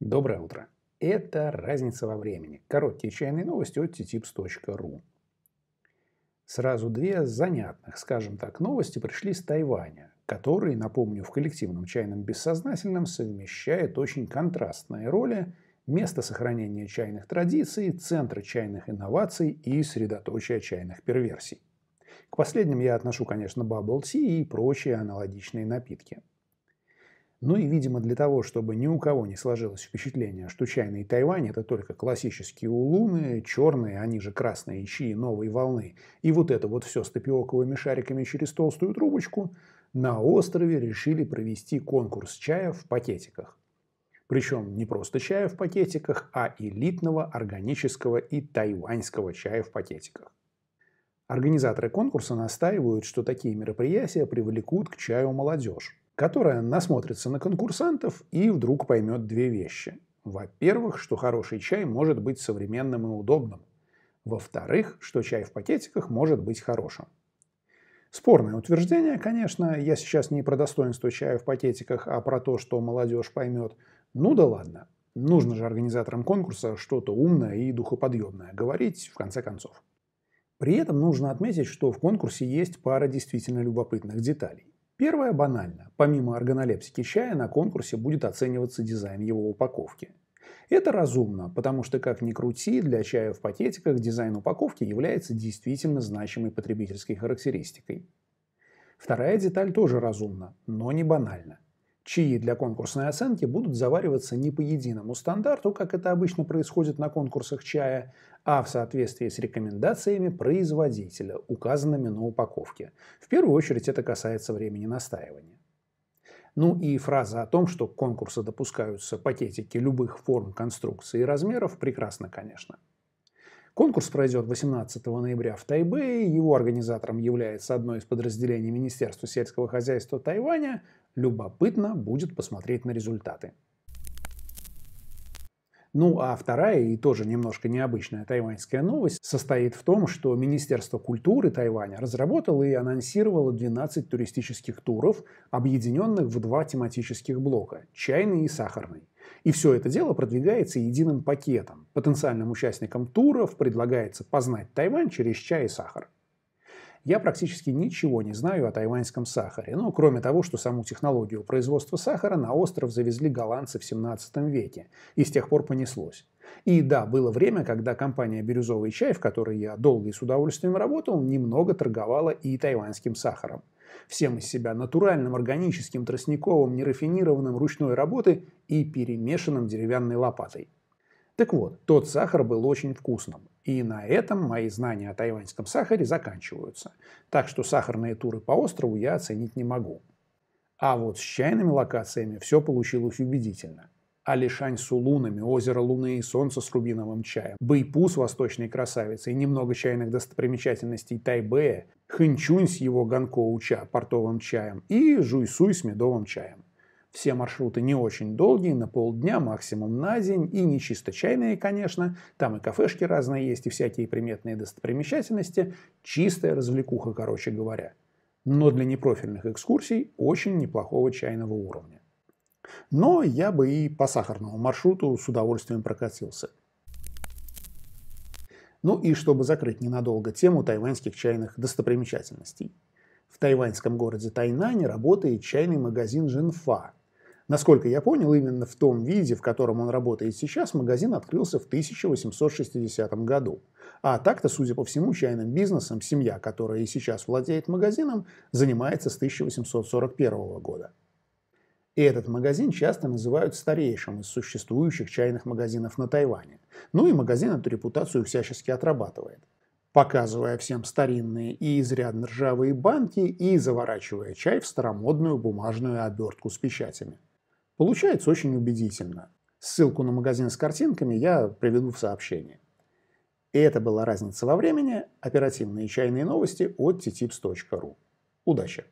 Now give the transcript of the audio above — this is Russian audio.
Доброе утро. Это разница во времени. Короткие чайные новости от tttips.ru. Сразу две занятных, скажем так, новости пришли с Тайваня, который, напомню, в коллективном чайном бессознательном совмещает очень контрастные роли место сохранения чайных традиций, центра чайных инноваций и средоточия чайных перверсий. К последним я отношу, конечно, bubble tea и прочие аналогичные напитки – ну и, видимо, для того, чтобы ни у кого не сложилось впечатление, что чайный Тайвань – это только классические улуны, черные, они же красные чаи новой волны, и вот это вот все с тапиоковыми шариками через толстую трубочку, на острове решили провести конкурс чая в пакетиках. Причем не просто чая в пакетиках, а элитного органического и тайваньского чая в пакетиках. Организаторы конкурса настаивают, что такие мероприятия привлекут к чаю молодежь которая насмотрится на конкурсантов и вдруг поймет две вещи. Во-первых, что хороший чай может быть современным и удобным. Во-вторых, что чай в пакетиках может быть хорошим. Спорное утверждение, конечно, я сейчас не про достоинство чая в пакетиках, а про то, что молодежь поймет. Ну да ладно, нужно же организаторам конкурса что-то умное и духоподъемное говорить, в конце концов. При этом нужно отметить, что в конкурсе есть пара действительно любопытных деталей. Первое банально. Помимо органолептики чая на конкурсе будет оцениваться дизайн его упаковки. Это разумно, потому что, как ни крути, для чая в пакетиках дизайн упаковки является действительно значимой потребительской характеристикой. Вторая деталь тоже разумна, но не банальна чаи для конкурсной оценки будут завариваться не по единому стандарту, как это обычно происходит на конкурсах чая, а в соответствии с рекомендациями производителя, указанными на упаковке. В первую очередь это касается времени настаивания. Ну и фраза о том, что конкурсы допускаются пакетики любых форм, конструкций и размеров, прекрасна, конечно. Конкурс пройдет 18 ноября в Тайбэе. Его организатором является одно из подразделений Министерства сельского хозяйства Тайваня. Любопытно будет посмотреть на результаты. Ну а вторая и тоже немножко необычная тайваньская новость состоит в том, что Министерство культуры Тайваня разработало и анонсировало 12 туристических туров, объединенных в два тематических блока – чайный и сахарный. И все это дело продвигается единым пакетом. Потенциальным участникам туров предлагается познать Тайвань через чай и сахар. Я практически ничего не знаю о тайваньском сахаре, ну, кроме того, что саму технологию производства сахара на остров завезли голландцы в 17 веке, и с тех пор понеслось. И да, было время, когда компания «Бирюзовый чай», в которой я долго и с удовольствием работал, немного торговала и тайваньским сахаром. Всем из себя натуральным, органическим, тростниковым, нерафинированным ручной работы и перемешанным деревянной лопатой. Так вот, тот сахар был очень вкусным. И на этом мои знания о тайваньском сахаре заканчиваются. Так что сахарные туры по острову я оценить не могу. А вот с чайными локациями все получилось убедительно. Алишань с улунами, озеро Луны и Солнце с рубиновым чаем, Бэйпу с восточной красавицей, немного чайных достопримечательностей Тайбэя, Хэнчунь с его ганкоу-ча портовым чаем и Жуйсуй с медовым чаем. Все маршруты не очень долгие, на полдня, максимум на день, и не чисто чайные, конечно, там и кафешки разные есть, и всякие приметные достопримечательности, чистая развлекуха, короче говоря. Но для непрофильных экскурсий очень неплохого чайного уровня. Но я бы и по сахарному маршруту с удовольствием прокатился. Ну и чтобы закрыть ненадолго тему тайваньских чайных достопримечательностей. В тайваньском городе Тайнане работает чайный магазин Женфа, Насколько я понял, именно в том виде, в котором он работает сейчас, магазин открылся в 1860 году. А так-то, судя по всему, чайным бизнесом семья, которая и сейчас владеет магазином, занимается с 1841 года. И этот магазин часто называют старейшим из существующих чайных магазинов на Тайване. Ну и магазин эту репутацию всячески отрабатывает. Показывая всем старинные и изрядно ржавые банки и заворачивая чай в старомодную бумажную обертку с печатями. Получается очень убедительно. Ссылку на магазин с картинками я приведу в сообщении. И это была разница во времени, оперативные чайные новости от ttipс.ru. Удачи!